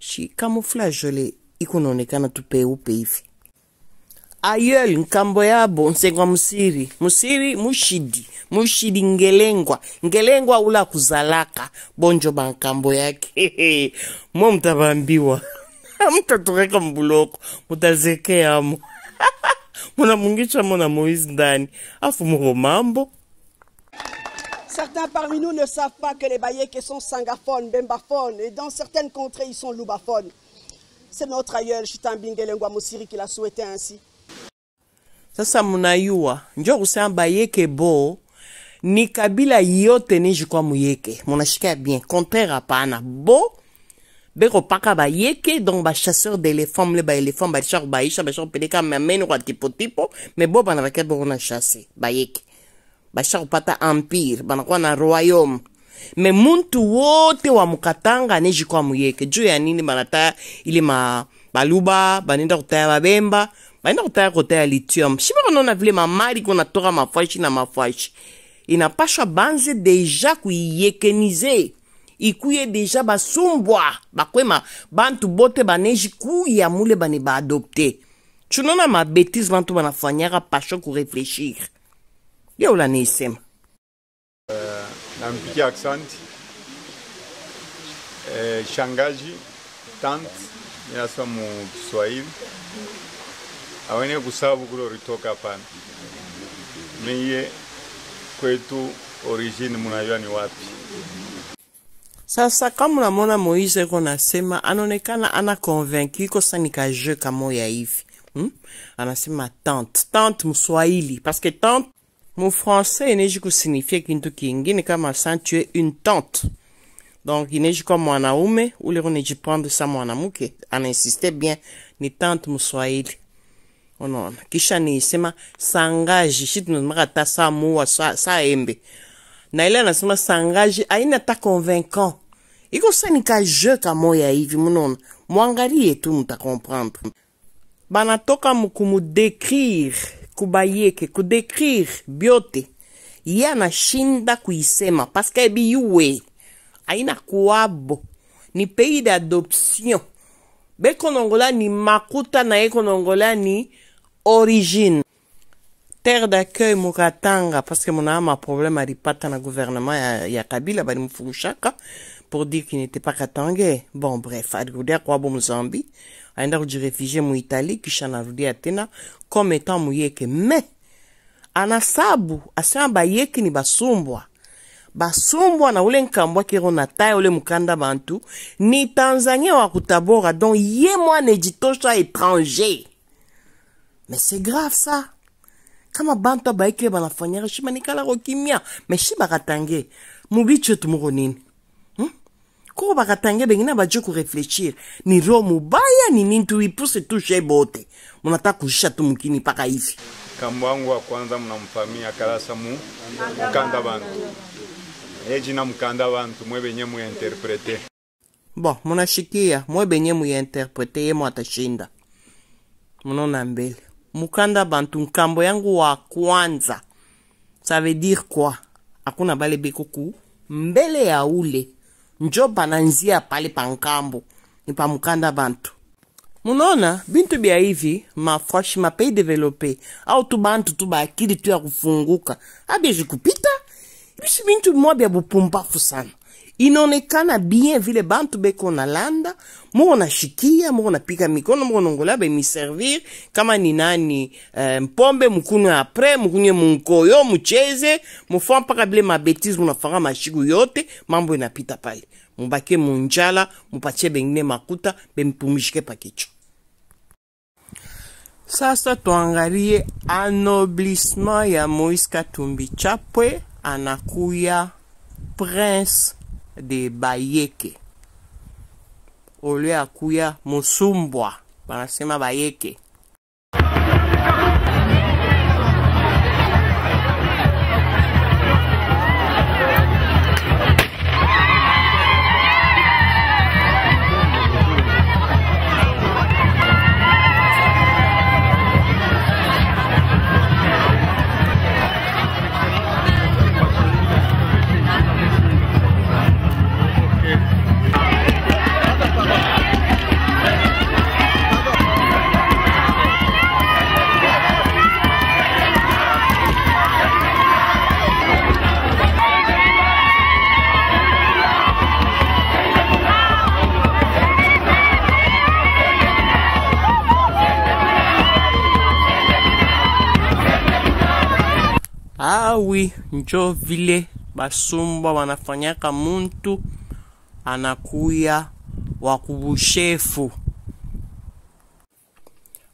shi kamuflaj jole ikounone kanatoupe ou pe ifi. ayel nkambo yabo nsengwa musiri musiri mushidi mushidi ngelengwa ngelengwa ula kuzalaka bonjo bankambo yake (laughs) mo mtabambiwa (laughs) mtatoreka mbuloko mutazekeamo (laughs) munamungisha mona moise ndani afu moko mambo Certains parmi nous ne savent pas que les Bayekes sont sangaphones, bembaphones, et dans certaines contrées, ils sont loubaphones. C'est notre aïeul, Chitambingelengwa musiri Moussiri, qui l'a souhaité ainsi. sasa munayua njo kusema bayeke bo ni kabila yote nijikwa muyeke munashika bien contraire apana bo bekopaka bayeke donc bachasseur d'éléphant mle baéléphant balisha kobayisha basha kopeleka mamene kwa tipotipo me bo bana bakia boko na chasse bayeke basha kopata empire banakuwa na royaume me muntu wote wa mukatanga nijikwa muyeke juu ya nini banataya ile ma baluba banenda kutaya babemba vaenda kutaya kota ya lithium shivakanona vile mamali konatoka mafwashi na mafwashi inapashwa banze deja kuiyekenize ikuye deja basumbwa bakwema bantu bote baneji kuya mule bane baadopte tunaona mabetise bantu banafanyaka pasho kureflechir ye ulaneisema uh, nampikia aksanti uh, shangaji tant inasema mu kiswahili awene kusabu kulo ritoka hapana. Miye kwetu origine munajua ni wapi? Sasa kama unamwona Moise iko nasema, anaonekana ana convaincu iko je kaje kamoya hivi hmm? Anasema tante tante mswahili paske tante mu mufrancais ineji kusignifie kintu kingine kama sa une tante donc ineji kwa mwanaume ule uneji prendre sa mwanamke, anainsiste bien ni tante mswahili unaona kisha niisema sangaji shi tunasemaga ta samua sa, saembe na ile anasema sangaji aina ta convaincant iko sani ka jeu kamoya hivi munaona mwangalie tu mutakomprendre banatoka kumudécrire kubayeke kudécrire byote ye anashinda kuisema paske ebi yuwe aina kuabo ni pays d'adoption bekonongola ni makuta na ye konongola ni origine terre d'accueil Mukatanga parce que mon âme a problème à ripata na gouvernement ya, a Kabila bali mfurushaka pour dire qu'il n'était pas katangé bon bref alirudia kwa bo Mozambi aenda réfugié mon Italie kisha à tena comme étant que mais anasabu asema yeki ni basumbwa basumbwa na ule nkambwa akero na taya ule mukanda bantu ni tanzania wa kutabora donc ye mwana ejitosha étranger me c'est grave ça kama bantu abayiki banafanyaka shima nikalaka okimia me shi bakatange mobitu yetu moko nini hmm? koko bakatange bengi na badie koreflechir ni ro mobaya ni nini tu ipuse tu shebo te munata kuzhisha tu mukini mpaka hivi kambo yangu wa kwanza munamfamia kalasa mu mukanda bantu eji na mukanda bantu mwe benye muinterprete bon munashikia mwe benye muinterprete ye mwatashinda munaona mbele mukanda bantu nkambo yango wa kwanza ça veut dire quoi akuna bale beko ku mbele ya ule njo bana nzia pale pa nkambo ni pa mukanda bantu munaona bintu bya hivi mafrashi mapei develope au tu bantu tu baakili tu ya kufunguka abya bikupita bintu mwa bya bupumbafu sana inaonekana bien vile bantu beko na landa moko nashikia moko napika mikono moko nongola bemiservir kama ni nani eh, mpombe mukunywa apres mukunywe munkoyo mucheze mufa mpaka bile mabetise munafanga mashiku yote mambo inapita pale mubake munjala mupatie bengine makuta bempumishike pakichwa sasa tuangalie anoblissement ya moise katumbi chapwe anakuya prince de bayeke olio ya kuya mosumbwa banasema bayeke njo vile basumba wanafanyaka muntu anakuya wa kubushefu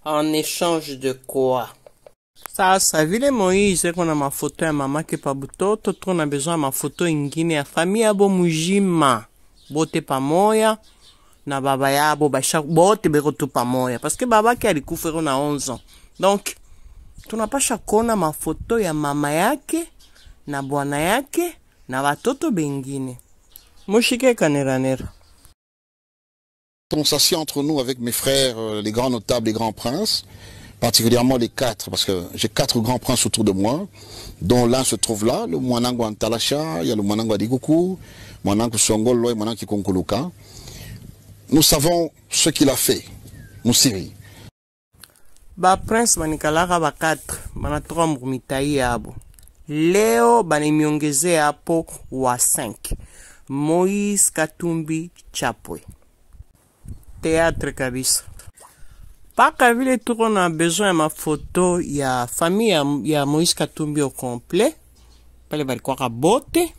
en échange de quoi sasa vile moise kuna mafoto ya mamake pa butoto tuna bezwa mafoto ingine ya famia yabo mujima bote pamoya na baba yabo basha bote beko tu pamoya paske babake alikufa iko na 11 ans donc tunapasha kona mafoto ya mama yake na yake On s'assied entre nous avec mes frères, euh, les grands notables, les grands princes, particulièrement les quatre, parce que j'ai quatre grands princes autour de moi, dont l'un se trouve là, le Mwanango Antalacha, il y a le Mwanango le Mwanango Songolo et Mwanango Kikonkoluka. Nous savons ce qu'il a fait, nous Syrie. Le prince manikalaka ba quatre, banatrombe mitai trois, leo bananiongezea hapo wa 5 Moise Katumbi Chapwe. Teatre kabisa, mpaka vile tuko na besoin ya mafoto ya famille ya, ya Moise Katumbi au complet pale balikuwaka bote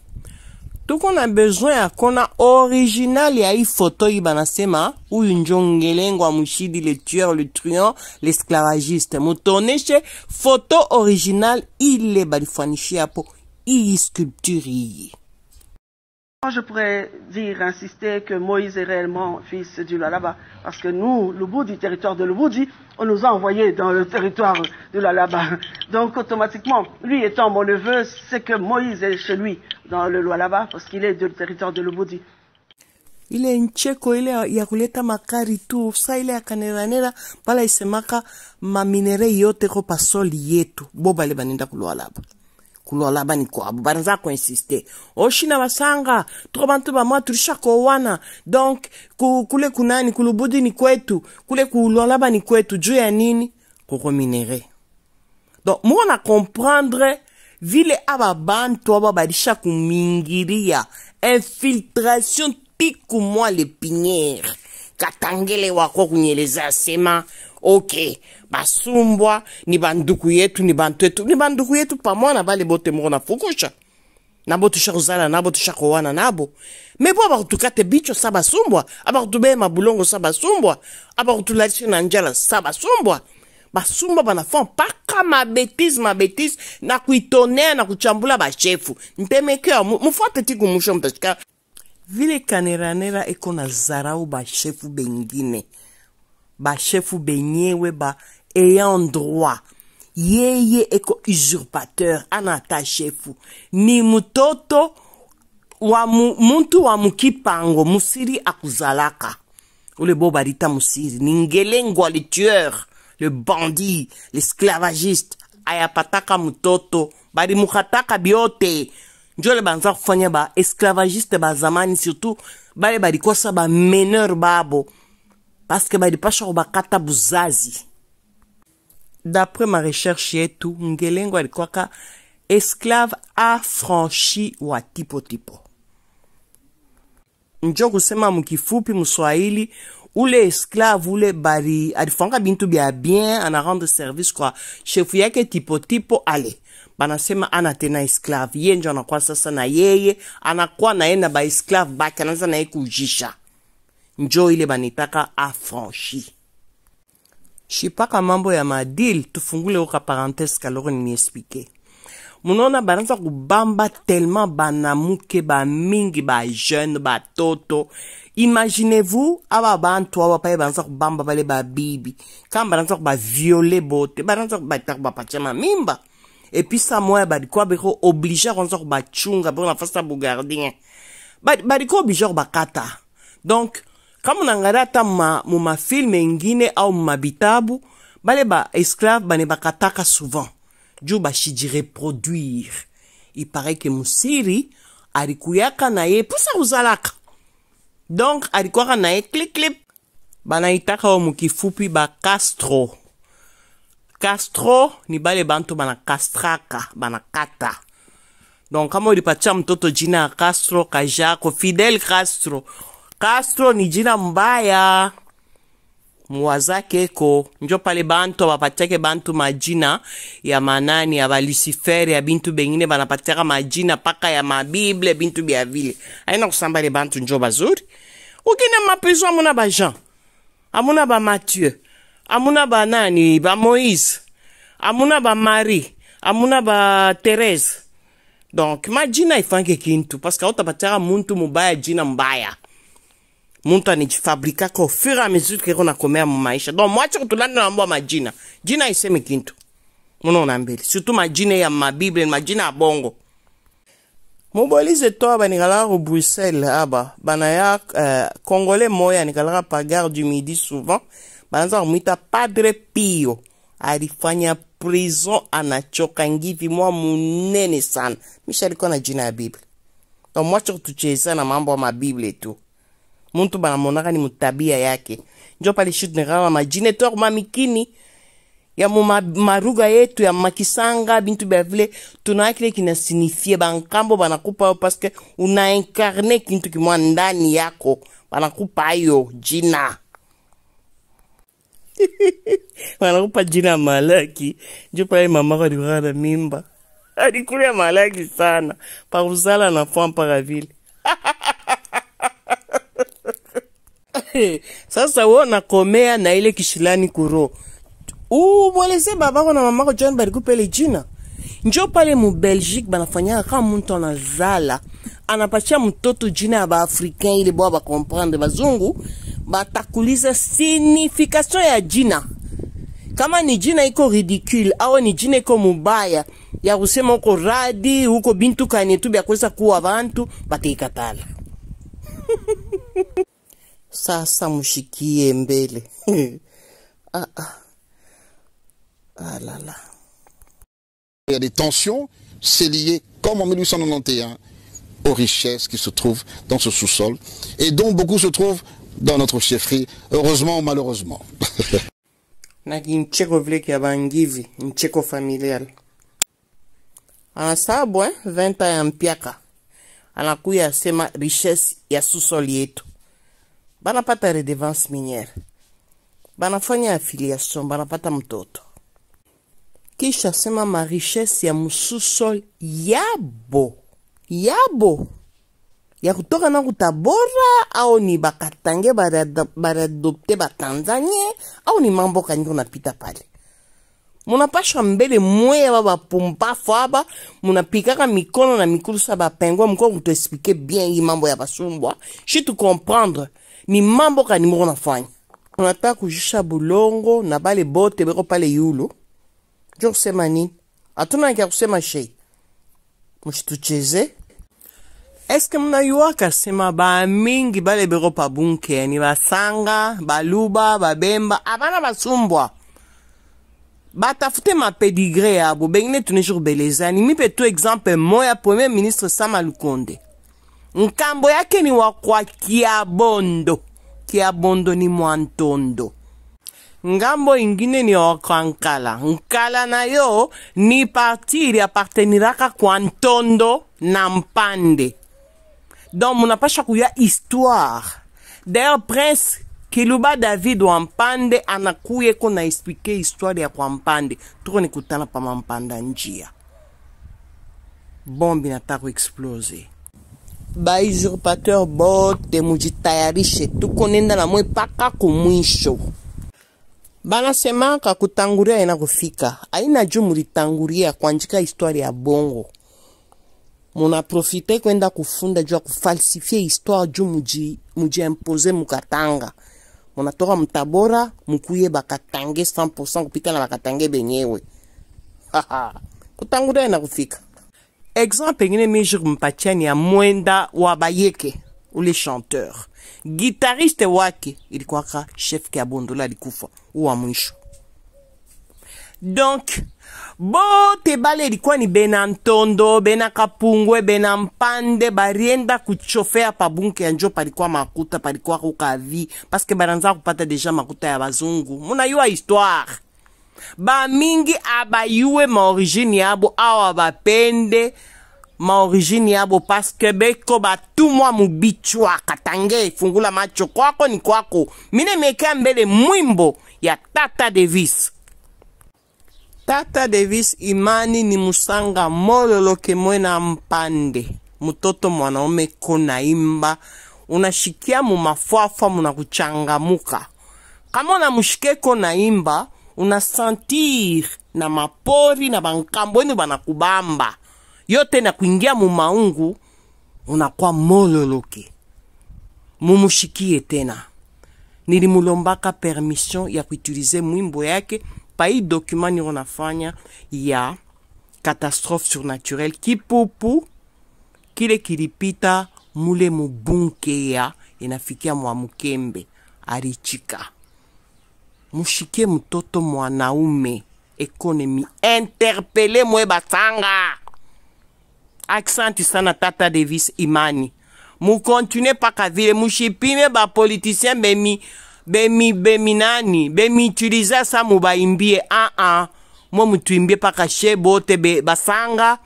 tuku na besoin ya kona originale ya i foto yi ba na nsema uyu njongelengo amushidi le tueur le truand l'esclavagiste moto oneshe foto originale ile balifwanishia po iyi sculpture iyi Moi, je pourrais dire, insister que Moïse est réellement fils du Lalaba, parce que nous, le bout du territoire de Luboudi, on nous a envoyés dans le territoire de Lalaba. Donc, automatiquement, lui étant mon neveu, c'est que Moïse est chez lui, dans le Lalaba, parce qu'il est du territoire de Luboudi. il est makari il kaneranera yote ko kulola banikwabo banza kuinsiste oshina basanga to bantu bamwa tulisha kowana donc kule kunani kulubudi ni kwetu kule kulola bani kwetu juu ya nini kokominere donc moko na comprendre vile aba bantu aba balisha kumingiria infiltration piku mwa lepiniere katangele wako kunyeleza sema okay basumbwa ni banduku yetu ni bantu yetu ni banduku yetu pamwana bale bote moko nafukusha nabo tushakuzala nabo tushakowana nabo me abakutukate bicho sa basumbwa abakutubema bulongo sa basumbwa abakutulalishe na njala sa basumbwa basumbwa banafan mpaka mabetise mabetise na kuitonea na kuchambula bashefu mpemekea mufuate ti kumusho mtashika vile kaneranera eko na zarau bashefu bengine bashefu benyewe ba ayant droit yeye eko usurpateur anata shefu ni mutoto wa mu, muntu wa mukipango musiri akuzalaka ule bo barita musiri ni ngelengwa le tueur le bandit l'esclavagiste ayapataka mutoto balimukataka byote njole banza kufanya ba esclavagiste ba zamani surtout bale balikosa bameneur babo ba paske balipasha kubakata buzazi. D'après ma recherche yetu, Ngelengo alikwaka esclave afranchi wa tipo tipo. Njo kusema mkifupi mswahili ule esclave ule bari alifanga bintu bya bien ana rendre service kwa shefu yake tipo tipo ale banasema ana tena esclave ye njo anakuwa sasa na yeye anakuwa na na baesclave bake anaza na kujisha njo ile banitaka affranchi shipaka mambo ya madil tufungule oka parenthese kaloko niniexplike munaona bananza kubamba tellement banamuke bamingi bajeune batoto imaginez-vous aba bantu aba paye bananza kubamba bale babibi kama bananza kubaviole bote bananza kubata kubapatia mamimba epuis sa moya badikoa beko oblige akonza kubachunga beko na fasi ya bogardien badikoa oblige bakata donc kama unangalia hata mumafilme ingine au mumabitabu bale baesclave bane bakataka souvent juu bashijireproduire ipare ke musiri alikuyaka na ye pusa kuzalaka donc alikuwaka na ye cliclip banaitaka o mukifupi bacastro castro ni bale bantu banakastraka banakata donc kama ulipatia mtoto jina ya castro kajako fidel castro Castro ni jina mbaya mwazakeko njo pale bantu abapatiake bantu majina ya manani ya balusifere ya bintu bengine banapatiaka majina mpaka ya mabible bintu bya vile aina kusambale bantu njo bazuri ukende maprizo amuna bajean amuna bamathieu amuna banani bamoïse amuna bamarie amuna batherese donc majina ifange kintu parceke autapatiaka muntu mubaya jina mbaya mtu anijifabrikaka ofira mizuri kiko nakomea mumaisha donc mwache kutulanda naambwa majina jina isemi kintu munaona mbele surtout majina ya mabible majina ya bongo mobolize to banikalaka ku bruxelles aba banaya uh, eh, congolais moya anikalaka pa gare du midi souvent bananza kumwita padre pio alifanya prison anachoka ngivi mwa munene sana misha na jina ya bible donc mwache kutucheza na mambo ya mabible tu muntu banamonaka ni mutabia yake njo pale shute nekaka majine mamikini ya mu yetu ya makisanga bintu bya vile tunaona kile kinasinifie bankambo banakupa yo paske unainkarne kintu kimwa ndani yako banakupa yo jina (laughs) banakupa jina malaki njo pale mamako alikukaka na mimba (laughs) alikulia malaki sana pakuzala na mpaka vile (laughs) (laughs) sasa wo nakomea na ile kishilani kuro umweleze babako na mamako jani balikupele jina njo pale mu belgique banafanyaka kama muntu anazala anapatia mtoto jina ya baafricain ili bwa bakomprendre bazungu batakulisa signification ya jina kama ni jina iko ridicule au ni jina iko mubaya ya kusema uko radi huko bintu kanye tu kuweza kuwa bantu bataikatala (laughs) Ça, Ça mshikie mbele (laughs) ah, ah. Ah là là. Il y a des tensions, c'est lié, comme en 1891, aux richesses qui se trouvent dans ce sous-sol et dont beaucoup se trouvent dans notre chefferie, heureusement ou malheureusement. (laughs) naki mcheko que kia bangivi mcheko familial anasabwa hein, 20 ya mpiaka anakuya asema richesse ya sol yetu banapata redevance miniere banafanya affiliation banapata mtoto kisha sema marichesse ya mosusu yabo yabo ya kutoka na kuta bora au ni bakatange bariadopte batanzanie au ni mambo kaniko napita pale munapashwa mbele mweya ba bapumbafu aba munapikaka mikono na mikulusa bapengwa mko kutoexplike bien yi mambo ya basumbwa shi tu comprendre mimambo kani moko nafanya nata kujisha bulongo na bale bote beko pale yulu njo kusema nini hatunaki ya kusema shei mushitucheze eske munayuaka sema bamingi bale beko pa bunkeni basanga baluba babemba abana basumbwa batafute mapedigre yabo bengine tune jour belezani mipe to exemple moya premier ministre sama lukonde nkambo yake ni wa kwa kiabondo kiabondo ni mwantondo ngambo ingine ni wakwa nkala nkala na yo ni parti iliaparteniraka kwa ntondo na mpande donc munapasha kuya histoire dayeur prince kiluba david wa mpande anakuyeko na explike histoire ya kwa mpande tuko ni kutana pa mpanda njia bombi nataka kuexplose bauzurpateur bote mujitayarishe, tuko nenda na mwe paka kumwisho. Banasemaka kutanguria inakufika, aina juu mulitanguria kwanjika histoire ya bongo munaprofite kwenda kufunda juu ya kufalsifie histoire juu mujiimpose mukatanga munatoka mtabora mukuye bakatange 100% kupika na bakatange benyewe (laughs) kutanguria inakufika exemple ngine mijuru mpachani ya mwenda wa bayeke ule chanteur gitariste wake ilikuwaka chef di kufa, wa mwisho donc te bale ilikuwa ni bena ntondo bena kapungwe bena mpande barienda kuchofea pa bunke njo palikuwa makuta palikuwa kukavi paske baranza kupata deja makuta ya bazungu munayua histoire bamingi abayue maorigine yabo awa bapende maorigine yabo paske beko batumwa mubichwaka tange fungula macho kwako ni kwako mine mekea mbele mwimbo ya tata davis tata davis imani ni musanga mololoke mwena mpande mutoto mwanaume ko naimba unashikia mumafuafa munakuchangamuka kama unamushikeko ko naimba unasentir na mapori na bankambo wenu banakubamba yote na kuingia mumaungu, unakuwa mololoke. Mumushikie tena, nilimulombaka permission ya kuitilize mwimbo yake pai document niko nafanya ya catastrophe surnaturelle kipupu kile kilipita mule mubunke ya inafikia mwa mukembe alichika mushike mtoto mwanaume economy interpele mwe batanga aksanti sana tata davis imani mukontinue mpaka vile mushipime bapolitisien bemi bemi bemi nani bemiutilize sa mubaimbie aa ah, ah. mwe mutuimbie mpaka she bote be, basanga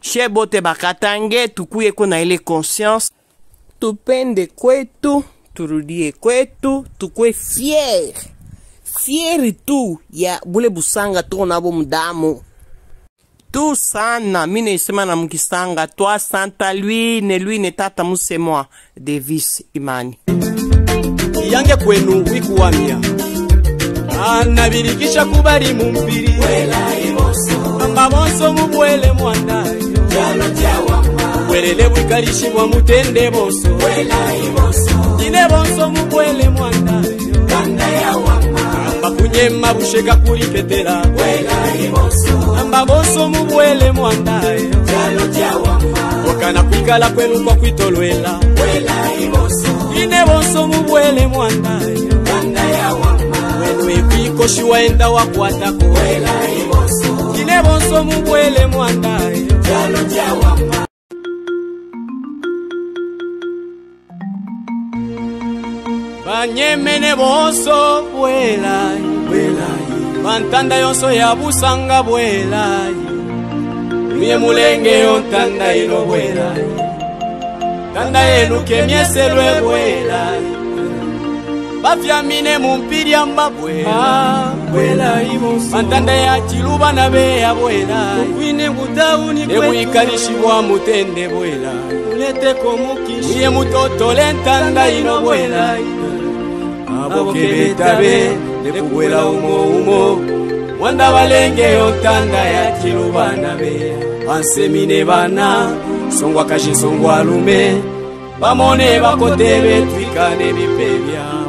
she bote bakatange tukuye kuna ile conscience tupende kwetu turudie kwetu tukwe fiere fieri tu ya bule busanga tuko nabo mudamu tu sana mine isema na mukisanga twa santa lwine lwine tata musemwa davis imani yange kwenu wikuwamya anabirikisha kubali mumpiri amabonso mubwele mwandayo bwelele bwikalishibwa mutende bonso ine bonso mubwele mwandayo makunyema bushega kulipetela ambaboso mubwele mwandayo okana kwikala kwenu kwa kwitolwela ine boso mubwele mwandayo wenu ekwikoshi waenda wakwatako ine boso mubwele mwandayo banyemene bonso bwelai bantanda yonso ya busanga bwelai mie mulenge yo ntanda ino bwelai tanda yenuke mieselwe bwelai bafyamine mumpiri amba bwelai mantanda ya ciluba na be ya bwelaebwikalishibwa mutende bwelai muye mutotole ntanda ino bwelai maboke betabe lekubwela umo umo mwanda balenge yotanda yatilu bana be ansemine bana songwa kashi songwa lume bamone bakote betwika ne bipe bya